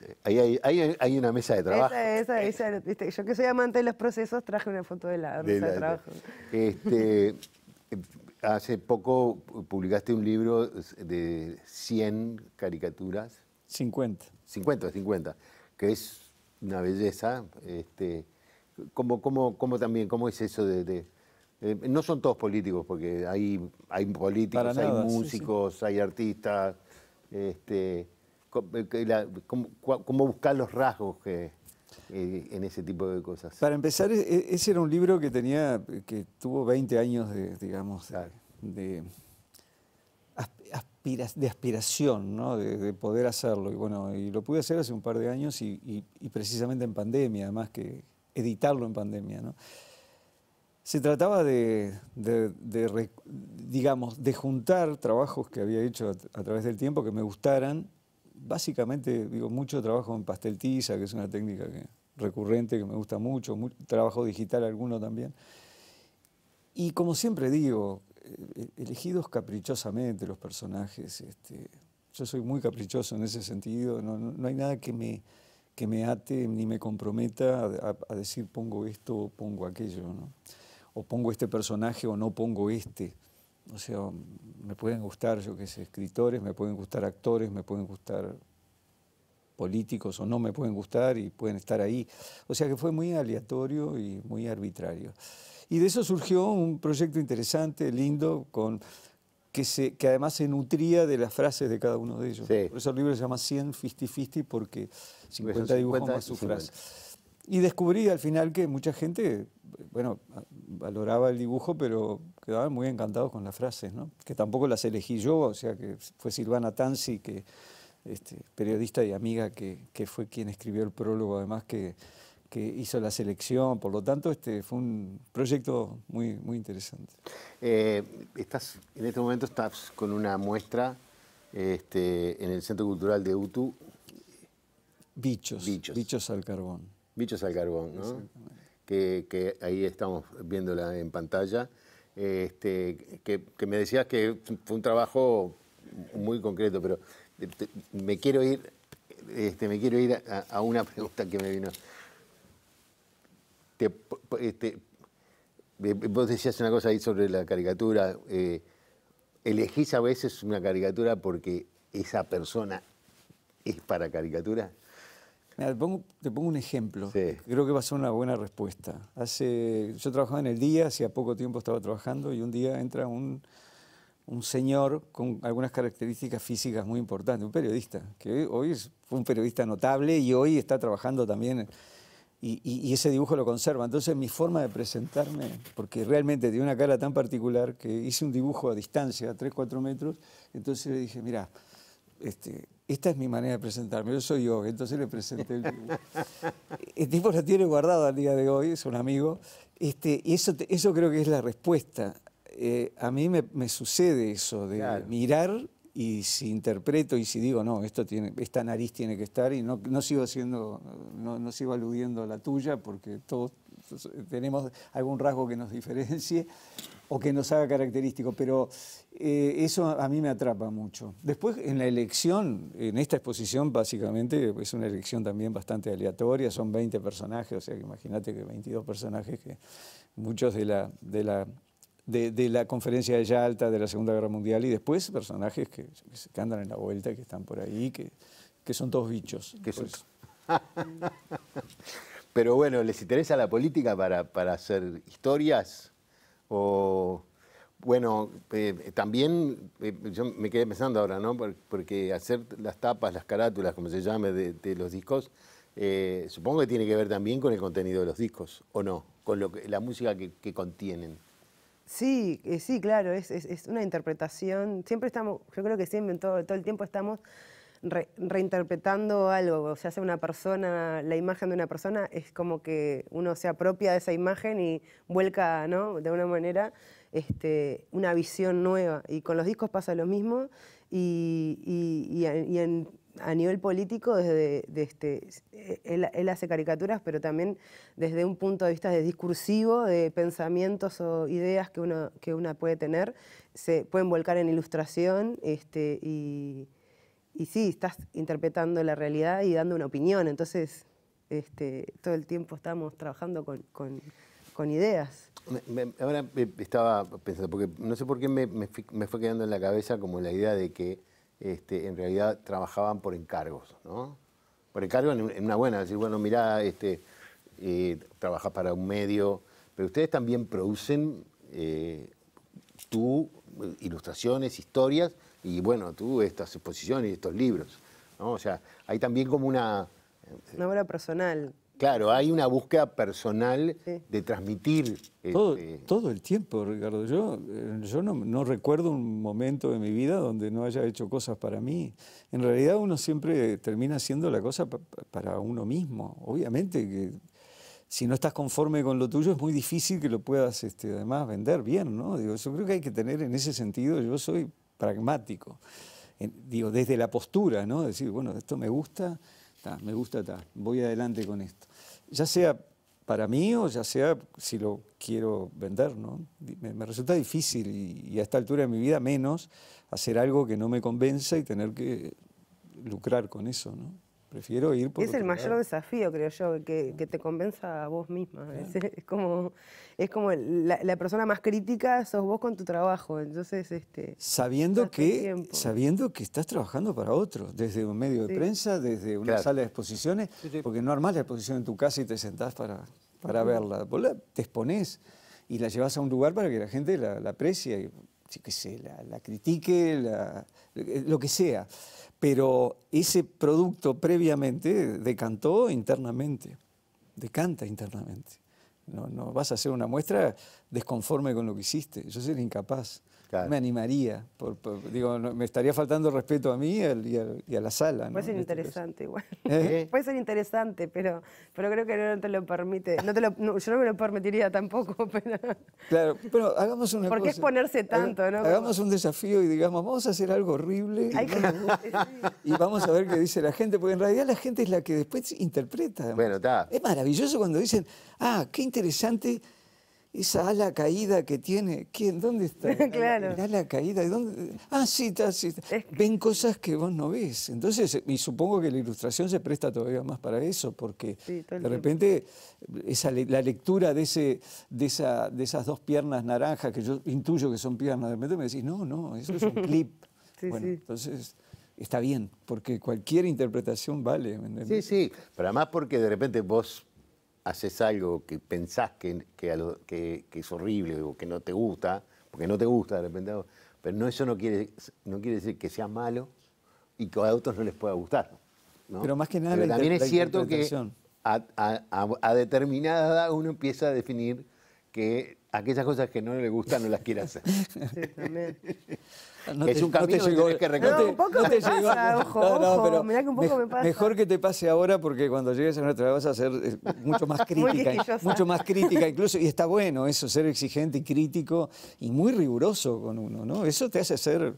Este, ahí hay, una mesa de trabajo. Eh, yo que soy amante de los procesos, traje una foto de la mesa de, trabajo. Este, hace poco publicaste un libro de 100 caricaturas. 50. 50, 50, que es una belleza. Este, ¿cómo, también, ¿Cómo es eso de, eh, no son todos políticos, porque hay, hay políticos, hay músicos, hay artistas. Este, eh, cómo, buscar los rasgos que, eh, en ese tipo de cosas. Para empezar, e, e, ese era un libro que tenía, que tuvo 20 años de, digamos, de, aspiración, ¿no? De, poder hacerlo. Y bueno, y lo pude hacer hace un par de años y, precisamente en pandemia, además que editarlo en pandemia, ¿no? Se trataba de, digamos, de juntar trabajos que había hecho a través del tiempo que me gustaran básicamente, digo, mucho trabajo en pastel tiza, que es una técnica recurrente que me gusta mucho, trabajo digital alguno también. Y como siempre digo, eh, eh, elegidos caprichosamente los personajes, este, yo soy muy caprichoso en ese sentido, no, hay nada que me, ate ni me comprometa a, decir pongo esto o pongo aquello, o pongo este personaje o no pongo este. O sea, me pueden gustar, yo que sé, escritores, me pueden gustar actores, me pueden gustar políticos o no me pueden gustar y pueden estar ahí. O sea que fue muy aleatorio y muy arbitrario. Y de eso surgió un proyecto interesante, lindo, con, que, se, que además se nutría de las frases de cada uno de ellos. Por eso el libro se llama 100 Fisti Fisti porque 50 dibujos más su frase. Y descubrí al final que mucha gente, bueno, valoraba el dibujo, pero quedaban muy encantados con las frases, Que tampoco las elegí yo, o sea, que fue Silvana Tansi, que, este, periodista y amiga, que, fue quien escribió el prólogo, además, que, hizo la selección. Por lo tanto, este fue un proyecto muy, muy interesante. Eh, estás, en este momento estás con una muestra este, en el Centro Cultural de UTU. bichos, bichos al carbón. Bichos al carbón, ¿no? Que, ahí estamos viéndola en pantalla. Este, que, me decías que fue un trabajo muy concreto, pero me quiero ir, este, me quiero ir a, una pregunta que me vino. Te, este, eh, vos decías una cosa ahí sobre la caricatura. Eh, ¿Elegís a veces una caricatura porque esa persona es para caricatura? te, pongo, un ejemplo. Creo que va a ser una buena respuesta. Hace, yo trabajaba en el día, hacía poco tiempo estaba trabajando y un día entra un, un señor con algunas características físicas muy importantes, un periodista, que hoy fue un periodista notable y hoy está trabajando también. Y, ese dibujo lo conserva. Entonces mi forma de presentarme, porque realmente tiene una cara tan particular que hice un dibujo a distancia, a 3, 4 metros, entonces le dije, mira, este, esta es mi manera de presentarme, yo soy yo, entonces le presenté el el tipo la tiene guardado al día de hoy, es un amigo. Este, y eso, eso creo que es la respuesta. Eh, a mí me, me, sucede eso de mirar y si interpreto y si digo, no, esto tiene, esta nariz tiene que estar y no, no sigo haciendo, no, no sigo aludiendo a la tuya porque todos tenemos algún rasgo que nos diferencie o que nos haga característico, pero eh, eso a mí me atrapa mucho. Después, en la elección, en esta exposición básicamente es una elección también bastante aleatoria, son 20 personajes, o sea imagínate que 22 personajes que muchos de la, de la de, la conferencia de Yalta, de la Segunda Guerra Mundial, y después personajes que, andan en la vuelta, que están por ahí, que, que son todos bichos. Que pues, Pero bueno, ¿les interesa la política para, para hacer historias? O, bueno, eh, también eh, yo me quedé pensando ahora, ¿no? Porque hacer las tapas, las carátulas, como se llame, de, los discos, eh, supongo que tiene que ver también con el contenido de los discos, ¿o no? Con lo que, la música que, contienen. Sí, sí, claro, es, es, una interpretación. Siempre estamos, yo creo que siempre, todo, todo el tiempo estamos reinterpretando algo, o sea, una persona, la imagen de una persona, es como que uno se apropia de esa imagen y vuelca, ¿no? De una manera, este, una visión nueva. Y con los discos pasa lo mismo y, y, a, en, a, nivel político, desde este, él, hace caricaturas, pero también desde un punto de vista de discursivo, de pensamientos o ideas que uno, que una puede tener, se pueden volcar en ilustración este, y y sí, estás interpretando la realidad y dando una opinión. Entonces, este, todo el tiempo estamos trabajando con, ideas. ahora eh, estaba pensando, porque no sé por qué me, me, fue quedando en la cabeza como la idea de que este, en realidad trabajaban por encargos, ¿no? Por encargos en, una buena, decir, bueno, mirá, este, eh, para un medio, pero ustedes también producen eh, tú ilustraciones, historias, y bueno, tú estas exposiciones y estos libros. ¿no? O sea, hay también como una... Eh, una obra personal. Claro, hay una búsqueda personal de transmitir. Todo, este, todo, el tiempo, Ricardo. Yo, eh, yo no, recuerdo un momento de mi vida donde no haya hecho cosas para mí. En realidad uno siempre termina haciendo la cosa para uno mismo. Obviamente que si no estás conforme con lo tuyo es muy difícil que lo puedas este, además vender bien, ¿no? Digo, yo creo que hay que tener en ese sentido, yo soy pragmático. digo, desde la postura, ¿no? Decir, bueno, esto me gusta, me gusta, voy adelante con esto. Ya sea para mí o ya sea si lo quiero vender, ¿no? Me, resulta difícil y, y, a esta altura de mi vida menos hacer algo que no me convenza y tener que lucrar con eso, ¿no? Prefiero ir Es el mayor desafío, creo yo, que, te convenza a vos misma. Es, como, es como la, persona más crítica sos vos con tu trabajo. Entonces, este. Sabiendo que, sabiendo que estás trabajando para otros, desde un medio de prensa, desde una sala de exposiciones, porque no armás la exposición en tu casa y te sentás para, para verla. Vos te exponés y la llevas a un lugar para que la gente la, aprecie, y, que sé, la, critique, lo que sea pero ese producto previamente decantó internamente, decanta internamente. No, no vas a hacer una muestra desconforme con lo que hiciste, yo soy incapaz me animaría. digo, me estaría faltando respeto a mí y a, la sala. Puede ser este interesante igual. ¿Eh? ¿Eh? Puede ser interesante, pero, pero creo que no te lo permite. No te lo, yo no me lo permitiría tampoco. Claro, pero hagamos una ¿Por qué ponerse tanto? ¿no? Hagamos un desafío y digamos, vamos a hacer algo horrible y vamos a ver qué dice la gente, porque en realidad la gente es la que después interpreta. Es maravilloso cuando dicen, ah, qué interesante esa ala caída que tiene, ¿quién? ¿Dónde está? claro. La ala caída, ¿dónde? Ah, sí, está, Ven cosas que vos no ves. Entonces, y supongo que la ilustración se presta todavía más para eso, porque de repente esa, la lectura de, ese, de, esa, de esas dos piernas naranjas, que yo intuyo que son piernas, de repente me decís, no, no, eso es un clip. bueno, entonces está bien, porque cualquier interpretación vale. sí, sí, pero además porque de repente vos haces algo que pensás que, que, es horrible o que no te gusta, porque no te gusta de repente, pero no, eso no quiere, no quiere decir que sea malo y que a otros no les pueda gustar. Pero más que nada también es cierto que a determinada edad uno empieza a definir que aquellas cosas que no le gustan no las quiere hacer. es un camino que, que un poco llegó. ojo, ojo mirá que un poco me, pasa. Mejor que te pase ahora porque cuando llegues a nuestra vas a ser eh, mucho más crítica. mucho más crítica incluso, y está bueno eso, ser exigente y crítico y muy riguroso con uno, ¿no? Eso te hace ser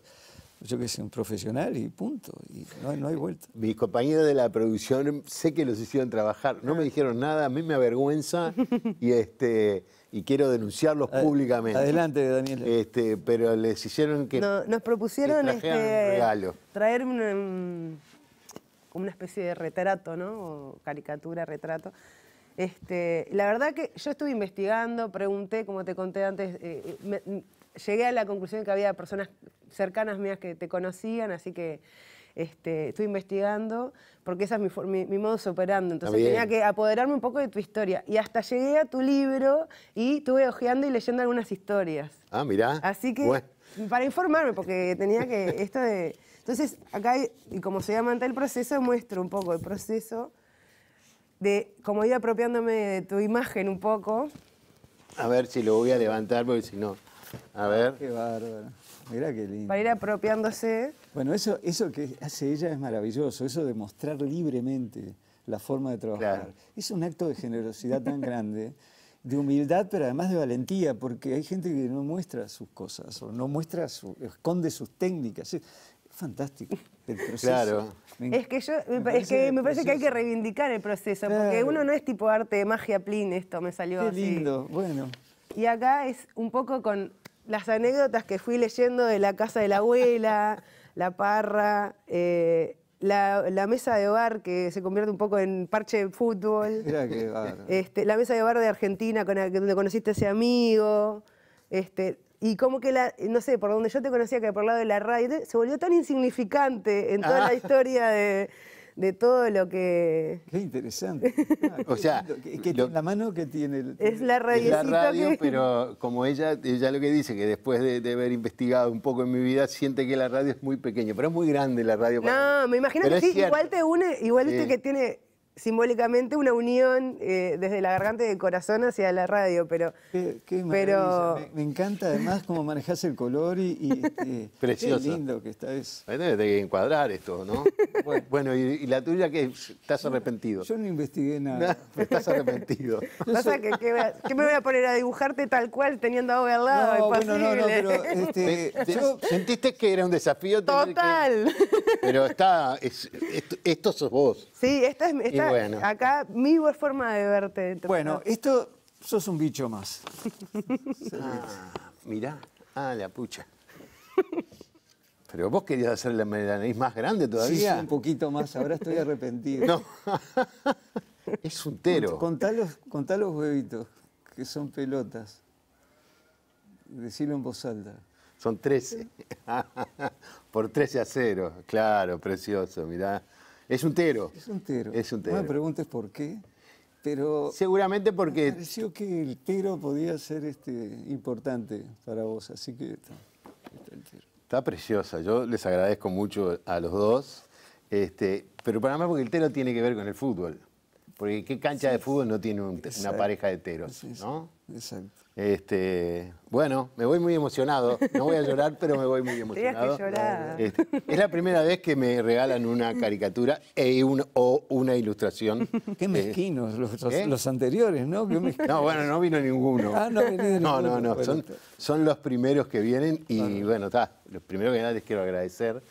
yo que sé, un profesional y punto. Y no no, hay vuelta. Mis compañeros de la producción sé que los hicieron trabajar, no me dijeron nada, a mí me avergüenza y este y quiero denunciarlos públicamente. Adelante, Daniel. Este, pero les hicieron que... No, nos propusieron este, traer em, una especie de retrato, ¿no? O caricatura, retrato. Este, la verdad que yo estuve investigando, pregunté, como te conté antes, eh, eh, llegué a la conclusión que había personas cercanas mías que te conocían, así que estuve estoy investigando, porque ese es mi, mi, mi modo operando. Entonces tenía que apoderarme un poco de tu historia. Y hasta llegué a tu libro y estuve hojeando y leyendo algunas historias. Ah, mirá. Así que, para informarme, porque tenía que, esto de... Entonces, acá, hay, y como se llama el proceso, muestro un poco el proceso de como ir apropiándome de tu imagen un poco. A ver si lo voy a levantar, porque si no... A ver. Qué bárbaro. Mirá qué lindo. Para ir apropiándose. Bueno, eso, eso que hace ella es maravilloso, eso de mostrar libremente la forma de trabajar. Es un acto de generosidad tan grande, de humildad, pero además de valentía, porque hay gente que no muestra sus cosas, o no muestra, esconde sus técnicas. Es fantástico el proceso. Claro. es que, me, parece que hay que reivindicar el proceso, porque uno no es tipo arte, magia, plin, esto me salió Qué lindo, bueno. Y acá es un poco con las anécdotas que fui leyendo de la casa de la abuela, la parra, eh, la, mesa de bar que se convierte un poco en parche de fútbol. este, la mesa de bar de Argentina con donde conociste a ese amigo. Este, y como que la, no sé, por donde yo te conocía que por el lado de la radio, se volvió tan insignificante en toda la ah. historia de, de todo lo que... Qué interesante. o sea, la mano que tiene... es la, es radio, pero como ella, ella lo que dice, que después de, haber investigado un poco en mi vida, siente que la radio es muy pequeña, pero es muy grande la radio. no, me imagino que sí, igual te une, igual sí. que tiene simbólicamente una unión eh, desde la garganta y corazón hacia la radio, pero... Me, encanta además cómo manejas el color y... Precioso. Qué lindo que está eso. hay que encuadrar esto, ¿no? bueno, y, la tuya que estás arrepentido. Yo no investigué nada. pero estás arrepentido. ¿qué que, me voy a poner a dibujarte tal cual teniendo agua al lado. No, no, no, pero... Este, sentiste que era un desafío. Total. Pero está... esto, sos vos. Sí, esta es acá, bueno. acá forma de verte. Bueno, esto sos un bicho más. ah, mirá, ah, la pucha. Pero vos querías hacerle la nariz más grande todavía. Sí, un poquito más, ahora estoy arrepentido. No. es un tero. los, contá los huevitos, que son pelotas. Decilo en voz alta. Son 13. Por 13 a 0. Claro, precioso, mirá. Es un tero. Es un tero. No me preguntes por qué, pero... Seguramente porque... Me pareció que el tero podía ser este, importante para vos, así que está, el Está preciosa, yo les agradezco mucho a los dos, este, pero para mí porque el tero tiene que ver con el fútbol, porque qué cancha de fútbol no tiene una pareja de teros, ¿no? Exacto. Este, bueno, me voy muy emocionado. No voy a llorar, pero me voy muy emocionado. Este, es la primera vez que me regalan una caricatura e o una ilustración. Qué eh, mezquinos ¿eh? los, anteriores, ¿no? No, bueno, no vino ninguno. Ah, no, No, no, no. Son, los primeros que vienen y bueno, está. Los primeros que nada les quiero agradecer.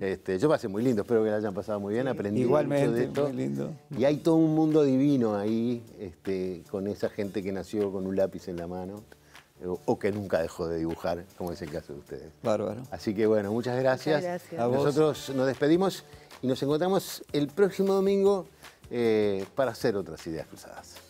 Este, yo pasé muy lindo, espero que la hayan pasado muy bien. Aprendí Igualmente, mucho de esto. Y hay todo un mundo divino ahí, este, con esa gente que nació con un lápiz en la mano o que nunca dejó de dibujar, como es el caso de ustedes. Bárbaro. Así que bueno, muchas gracias. gracias. Nosotros nos despedimos y nos encontramos el próximo domingo eh, para hacer otras ideas cruzadas.